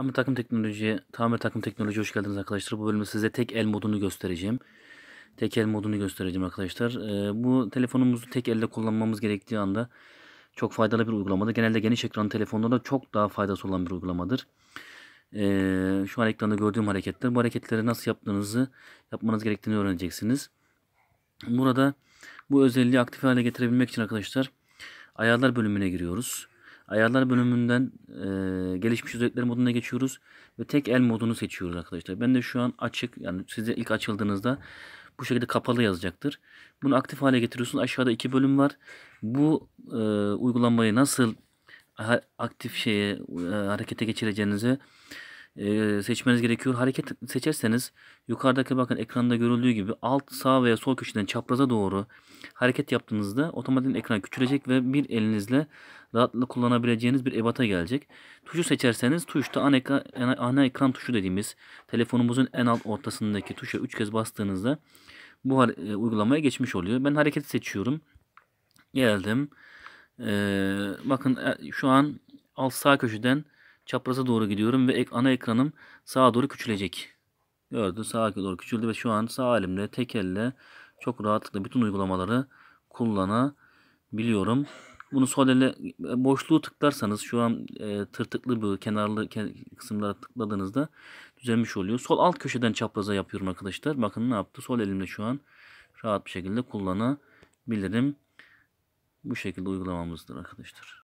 Tamir takım Teknoloji. tamir takım teknoloji hoş geldiniz arkadaşlar. Bu bölümde size tek el modunu göstereceğim. Tek el modunu göstereceğim arkadaşlar. Ee, bu telefonumuzu tek elle kullanmamız gerektiği anda çok faydalı bir uygulamadır. Genelde geniş ekran telefonlarda çok daha faydası olan bir uygulamadır. Ee, şu an ekranda gördüğüm hareketler. Bu hareketleri nasıl yaptığınızı, yapmanız gerektiğini öğreneceksiniz. Burada bu özelliği aktif hale getirebilmek için arkadaşlar ayarlar bölümüne giriyoruz. Ayarlar bölümünden e, gelişmiş özellikler moduna geçiyoruz ve tek el modunu seçiyoruz arkadaşlar. Ben de şu an açık yani size ilk açıldığınızda bu şekilde kapalı yazacaktır. Bunu aktif hale getiriyorsunuz. Aşağıda iki bölüm var. Bu e, uygulamayı nasıl aktif şeye e, harekete geçireceğinizi e, seçmeniz gerekiyor. Hareket seçerseniz yukarıdaki bakın ekranda görüldüğü gibi alt sağ veya sol köşeden çapraza doğru hareket yaptığınızda otomatik ekran küçülecek ve bir elinizle rahatlıkla kullanabileceğiniz bir ebata gelecek. Tuşu seçerseniz tuşta ana ekran, ana ekran tuşu dediğimiz telefonumuzun en alt ortasındaki tuşa 3 kez bastığınızda bu e, uygulamaya geçmiş oluyor. Ben hareketi seçiyorum. Geldim. Ee, bakın e, şu an alt sağ köşeden çapraza doğru gidiyorum ve ek, ana ekranım sağa doğru küçülecek. Gördü sağa doğru küçüldü ve şu an sağ elimle tek elle çok rahatlıkla bütün uygulamaları kullanabiliyorum. Bunu sol elle e, boşluğu tıklarsanız şu an e, tırtıklı bu kenarlı ke kısımlara tıkladığınızda düzelmiş oluyor. Sol alt köşeden çapraza yapıyorum arkadaşlar. Bakın ne yaptı. Sol elimle şu an rahat bir şekilde kullanabilirim. Bu şekilde uygulamamızdır arkadaşlar.